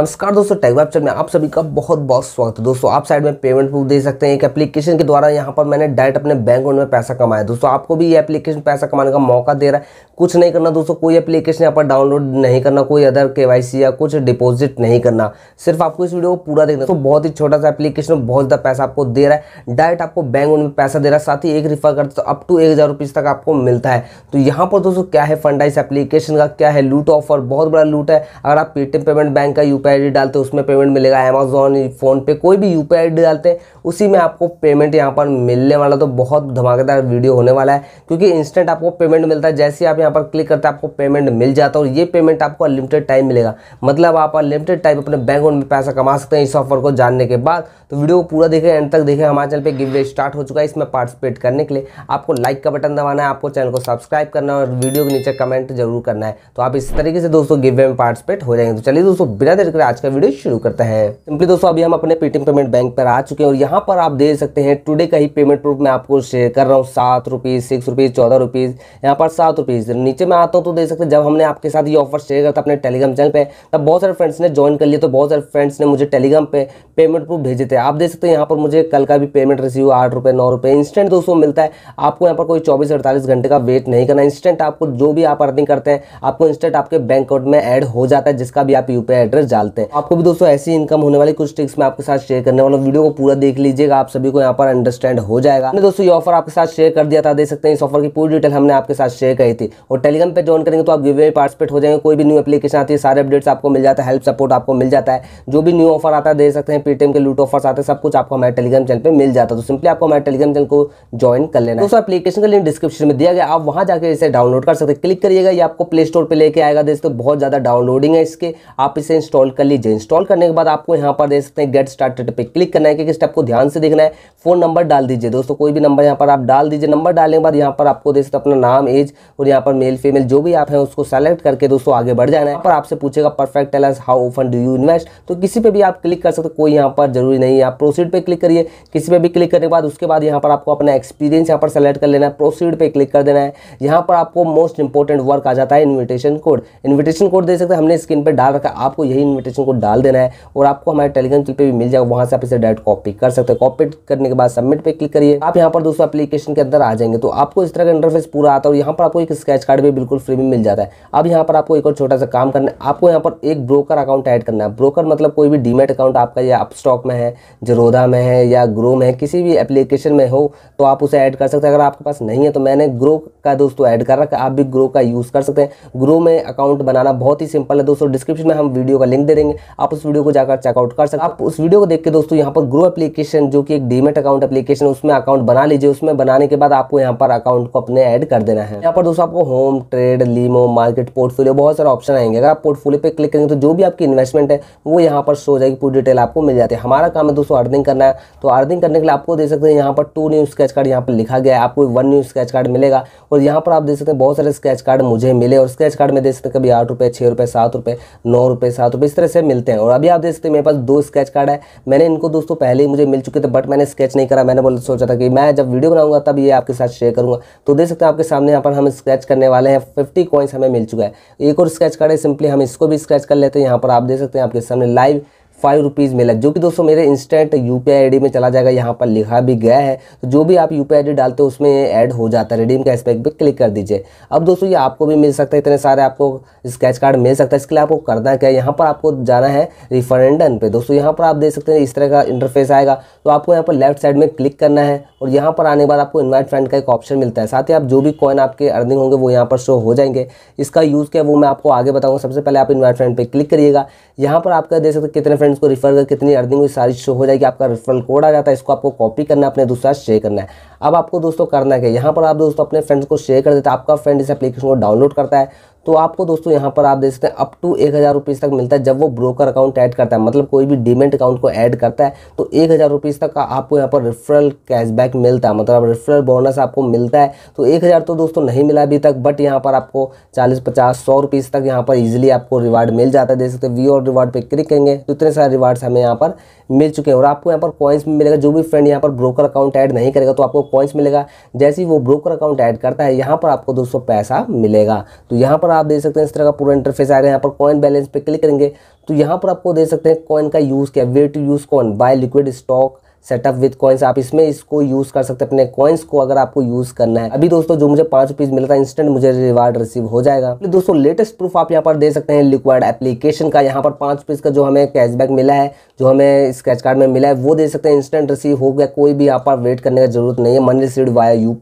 नमस्कार दोस्तों वेबसाइट में आप सभी का बहुत बहुत स्वागत है दोस्तों आप साइड में पेमेंट प्रूफ दे सकते हैं एक एप्लीकेशन के द्वारा यहाँ पर मैंने डायरेक्ट अपने बैंक अकाउंट में पैसा कमाया दोस्तों आपको भी ये एप्लीकेशन पैसा कमाने का मौका दे रहा है कुछ नहीं करना दोस्तों कोई एप्लीकेशन यहाँ पर डाउनलोड नहीं करना कोई अदर के या कुछ डिपोजिट नहीं करना सिर्फ आपको इस वीडियो को पूरा देखना तो बहुत ही छोटा सा एप्लीकेशन बहुत ज़्यादा पैसा आपको दे रहा है डायरेक्ट आपको बैंक अकाउंट में पैसा दे रहा है साथ ही एक रिफर करते तो अप टू एक तक आपको मिलता है तो यहाँ पर दोस्तों क्या है फंडा इस एप्लीकेशन का क्या है लूट ऑफर बहुत बड़ा लूट है अगर आप पेटीएम पेमेंट बैंक का यूपी आई डालते हैं उसमें पेमेंट मिलेगा अमेजोन फ़ोनपे कोई भी यू आई डालते हैं उसी में आपको पेमेंट यहाँ पर मिलने वाला तो बहुत धमाकेदार वीडियो होने वाला है क्योंकि इंस्टेंट आपको पेमेंट मिलता है जैसे ही आप यहाँ पर क्लिक करते हैं आपको पेमेंट मिल जाता है और ये पेमेंट आपको अनलिमिटेड टाइम मिलेगा मतलब आप अनलिमिटेड टाइम अपने बैंक में पैसा कमा सकते हैं इस ऑफर को जानने के बाद तो वीडियो को पूरा देखें एंड तक देखें हमारे चैनल पर गिव स्टार्ट हो चुका है इसमें पार्टिसिपेट करने के लिए आपको लाइक का बटन दबाना है आपको चैनल को सब्सक्राइब करना है और वीडियो के नीचे कमेंट जरूर करना है तो आप इस तरीके से दोस्तों गिव में पार्टिसिपेट हो जाएंगे तो चलिए दोस्तों बिना देर लेकर आज का वीडियो शुरू करता है सिंपली दोस्तों अभी हम अपने पेटीएम पेमेंट बैंक पर आ चुके हैं और यहाँ पर आप देख सकते हैं टुडे का ही पेमेंट प्रूफ मैं आपको शेयर कर रहा हूँ सात रुपीज़ सिक्स रुपीज़ चौदह रुपीज़ यहाँ पर सात रुपीज़ नीचे में आता हूँ तो देख सकते हैं जब हमने आपके साथ ये ऑफर शेयर करता अपने टेलीग्राम चैनल पर तब बहुत सारे फ्रेंड्स ने ज्वाइन कर लिया तो बहुत सारे फ्रेंड्स ने मुझे टेलीग्राम पे पेमेंट प्रूफ भेजे थे आप देख सकते हैं यहाँ पर मुझे कल का भी पेमेंट रिसीव आठ रुपये नौ रुपये इंस्टेंट दोस्तों मिलता है आपको यहाँ पर कोई चौबीस अड़तालीस घंटे का वेट नहीं करना इंस्टेंट आपको जो भी आप अर्निंग करते हैं आपको इंस्टेंट आपके बैंक अकाउंट में ऐड हो जाता है जिसका भी आप यूपीआई एड्रेस डालते हैं आपको भी दोस्तों ऐसी इनकम होने वाली कुछ टिक्स मैं आपके साथ शेयर करने वाला वीडियो को पूरा देख लीजिएगा आप सभी को यहाँ पर अंडरस्टैंड हो जाएगा हमने दोस्तों ये ऑफर आपके साथ शेयर कर दिया था देख सकते हैं इस ऑफर की पूरी डिटेल हमने आपके साथ शेयर करी थी और टेलीग्राम पर ज्वाइन करेंगे तो आप गिवे पार्टिसिपेट हो जाएंगे कोई भी न्यू एप्लीकेशन आती है सारे अपडेट्स आपको मिल जाता है हेल्प सपोर्ट आपको मिल जाता है जो भी न्यू ऑफर आता है दे सकते हैं पेटीएम के लूट ऑफर्स आते हैं सब कुछ आपको हमारे टेलीग्राम चैनल पर मिल जाता है तो सिंपली आपको हमारे टेलीग्राम चैनल को ज्वाइन कर लेना दोस्तों एप्लीकेशन का लिंक डिस्क्रिप्शन में दिया गया आप वहाँ जाकर इसे डाउनलोड कर सकते हैं क्लिक करिएगा ये आपको प्ले स्टोर पर लेके आएगा दोस्तों बहुत ज़्यादा डाउनलोडिंग है इसके आप इसे इंस्टॉल इंस्टॉल कर लीजिए इंस्टॉल करने के बाद आपको यहाँ पर देख सकते हैं गेट स्टार्टेड पे क्लिक करना है क्योंकि स्टेप को ध्यान से देखना है फोन नंबर डाल दीजिए दोस्तों कोई भी नंबर यहाँ पर आप डाल दीजिए नंबर डालने के बाद यहाँ पर आपको देख सकते अपना नाम एज और यहाँ पर मेल फीमेल जो भी आप हैं उसको सेलेक्ट करके दोस्तों आगे बढ़ जाना है पर आपसे पूछेगा perfect tells how often do you invest तो किसी पर भी आप क्लिक कर सकते कोई यहाँ पर जरूरी नहीं है आप प्रोसीड पर क्लिक करिए किसी पर भी क्लिक करने के बाद उसके बाद यहाँ पर आपको अपना एक्सपीरियंस यहाँ पर सेलेक्ट कर लेना है प्रोसीड पर क्लिक कर देना है यहाँ पर आपको मोस्ट इंपॉर्टेंट वर्क आ जाता है इन्विटेशन कोड इन्विटेशन कोड दे सकते हैं हमने स्क्रीन पर डाल रखा है आपको यही इन्विटेशन को डाल देना है और आपको हमारे टेलीग्राम चैनल पर भी मिल जाएगा वहाँ से आप इसे डायरेक्ट कॉपी कर सकते हैं कॉपी करने के बाद सबमिट पर क्लिक करिए आप यहाँ पर दोस्तों अपलीकेशन के अंदर आ जाएंगे तो आपको इस तरह का इंटरफेस पूरा आता है और यहाँ पर आपको एक स्क्रेच कार्ड भी बिल्कुल फ्री में मिल जाता है अब यहाँ पर आपको एक और छोटा सा काम करना है आपको यहाँ पर एक ब्रोकर अकाउंट ऐड करना है ब्रोकर मतलब कोई भी डीमेट अकाउंट आपका या अपस्टॉक में है जरोधा में है या ग्रो में है किसी भी एप्लीकेशन में हो तो आप उसे ऐड कर सकते हैं अगर आपके पास नहीं है तो मैंने ग्रो का दोस्तों ऐड कर रखा आप भी ग्रो का यूज़ कर सकते हैं ग्रो में अकाउंट बनाना बहुत ही सिंपल है दोस्तों डिस्क्रिप्शन में हम वीडियो का लिंक दे देंगे आप उस वीडियो को जाकर चेकआउट कर सकते आप उस वीडियो को देख के दोस्तों यहाँ पर ग्रो एप्लीकेशन जो कि एक डीमेट अकाउंट एप्लीकेशन उसमें अकाउंट बना लीजिए उसमें बनाने के बाद आपको यहाँ पर अकाउंट को अपने ऐड कर देना है यहाँ पर दोस्तों आपको होम ट्रेड लीमो मार्केट पोर्टफोलियो बहुत सारे ऑप्शन आएंगे अगर आप पोर्टफोलियो पर क्लिक करेंगे तो जो भी आपकी इन्वेस्टमेंट है वो यहाँ पर शो हो जाएगी पूरी डिटेल आपको मिल जाती है हमारा काम है दोस्तों अर्निंग करना है तो अर्निंग करने के लिए आपको दे सकते हैं यहाँ पर टू न्यू स्केच कार्ड यहाँ पर लिखा गया है आपको वन न्यू स्केच कार्ड मिलेगा और यहाँ पर आप देख सकते हैं बहुत सारे स्केच कार्ड मुझे मिले और स्केच कार्ड में देख सकते हैं कभी आठ रुपये छः रुपये सात रुपये नौ रुपये सात रुपये इस तरह से मिलते हैं और अभी आप देख सकते हैं मेरे पास दो स्केच कार्ड है मैंने इनको दोस्तों पहले ही मुझे मिल चुके थे बट मैंने स्केच नहीं करा मैंने बोला सोचा था कि मैं जब वीडियो बनाऊंगा तब ये आपके साथ शेयर करूंगा तो देख सकते हैं आपके सामने यहाँ पर हम स्केच करने वाले हैं फिफ्टी कॉइन्स हमें मिल चुका है एक और स्केच कार्ड है सिंपली हम इसको भी स्केच कर लेते हैं यहाँ पर आप देख सकते हैं आपके सामने लाइव फाइव रुपीज़ मिला जो कि दोस्तों मेरे इंस्टेंट यू पी आई में चला जाएगा यहाँ पर लिखा भी गया है तो जो भी आप यू पी आई डालते हो उसमें ऐड हो जाता है रिडीम का बैक पर क्लिक कर दीजिए अब दोस्तों ये आपको भी मिल सकता है इतने सारे आपको स्केच कार्ड मिल सकता है इसके लिए आपको करना क्या है यहाँ पर आपको जाना है रिफरेंडन पे दोस्तों यहाँ पर आप देख सकते हैं इस तरह का इंटरफेस आएगा तो आपको यहाँ पर लेफ्ट साइड में क्लिक करना है और यहाँ पर आने के बाद आपको इन्वाइट फ्रेंड का एक ऑप्शन मिलता है साथ ही आप जो भी कॉइन आपके अर्निंग होंगे वो यहाँ पर शो हो जाएंगे इसका यूज़ क्या वो मैं आपको आगे बताऊँगा सबसे पहले आप इन्वाइट फ्रेंड पर क्लिक करिएगा यहाँ पर आपका देख सकते हैं कितने फ्रेंड्स को रिफर कर कितनी अर्निंग हुई सारी शो हो जाएगी आपका रेफरल कोड आ जाता है इसको आपको कॉपी करना है अपने दूसरा शेयर करना है अब आपको दोस्तों करना क्या यहाँ पर आप दोस्तों अपने फ्रेंड्स को शेयर कर देते हैं आपका फ्रेंड इस एप्लीकेशन को डाउनलोड करता है तो आपको दोस्तों यहाँ पर आप देख सकते हैं अप टू एक हज़ार रुपीज़ तक मिलता है जब वो ब्रोकर अकाउंट ऐड करता है मतलब कोई भी डिमेंट अकाउंट को ऐड करता है तो एक हज़ार रुपीज़ तक का आपको यहाँ पर रेफरल कैशबैक मिलता है मतलब रेफरल बोनस आपको मिलता है तो एक हज़ार तो दोस्तों नहीं मिला अभी तक बट यहाँ पर आपको चालीस पचास सौ रुपीज़ तक यहाँ पर ईजिली आपको रिवार्ड मिल जाता है देख सकते वी और रिवार्ड पर क्लिक करेंगे तो इतने सारे रिवार्ड्स हमें यहाँ पर मिल चुके हैं और आपको यहाँ पर कॉइन्स भी मिलेगा जो भी फ्रेंड यहाँ पर ब्रोकर अकाउंट ऐड नहीं करेगा तो आपको कॉइन्स मिलेगा जैसे ही वो ब्रोकर अकाउंट ऐड करता है यहाँ पर आपको दोस्तों पैसा मिलेगा तो यहाँ पर पर आप देख सकते हैं इस तरह का पूरा इंटरफेस आएगा यहाँ पर कॉइन बैलेंस पे क्लिक करेंगे तो यहाँ पर आपको दे सकते हैं कॉइन का यूज़ क्या way to use coin buy liquid stock setup with coins आप इसमें इसको यूज़ कर सकते हैं अपने कॉइन्स को अगर आपको यूज़ करना है अभी दोस्तों जो मुझे पाँच रुपीज़ मिलता है इंस्टेंट मुझे रिवार्ड रिसीव हो जाएगा तो दोस्तों लेटेस्ट प्रूफ आप यहाँ पर दे सकते हैं लिक्वाड एप्लीकेशन का यहाँ पर पाँच रुपीज़ का जो हमें कैशबैक मिला है जो हमें स्क्रैच कार्ड में मिला है वो दे सकते हैं इंस्टेंट रिसीव हो गया कोई भी यहाँ पर वेट करने की जरूरत नहीं है मनी रिसीड वाया यू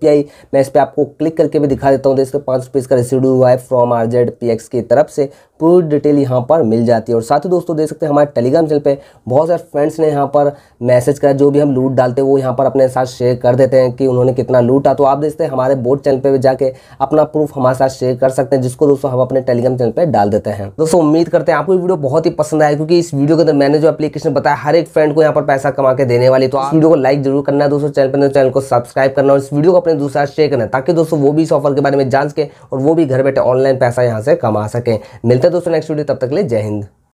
मैं इस पर आपको क्लिक करके भी दिखा देता हूँ देखिए इसका पाँच रुपीज़ का रिसीड हुआ है from R Z P X की तरफ से पूरी डिटेल यहाँ पर मिल जाती है और साथ ही दोस्तों देख सकते हैं हमारे टेलीग्राम चैनल पर बहुत सारे फ्रेंड्स ने यहाँ पर मैसेज करा जो भी हम लूट डालते हैं वो यहाँ पर अपने साथ शेयर कर देते हैं कि उन्होंने कितना लूटा तो आप देखते हैं हमारे बोर्ड चैनल पर भी जाके अपना प्रूफ हमारे साथ शेयर कर सकते हैं जिसको दोस्तों हम अपने टेलीग्राम चैनल पर डाल देते हैं दोस्तों उम्मीद करते हैं आपको वीडियो बहुत ही पसंद आया क्योंकि इस वीडियो के अंदर मैंने जो एप्लीकेशन बताया हर एक फ्रेंड को यहाँ पर पैसा कमा के देने वाली तो आप वीडियो को लाइक जरूर करना है दोस्तों चैनल पर चैनल को सब्सक्राइब करना और इस वीडियो को अपने दूसरा शेयर करना ताकि दोस्तों वो भी इस ऑफर के बारे में जान सके और वो भी घर बैठे ऑनलाइन पैसा यहाँ से कमा सके मिलते हैं दोस्तों नेक्स्ट वीडियो तब तक ले जय हिंद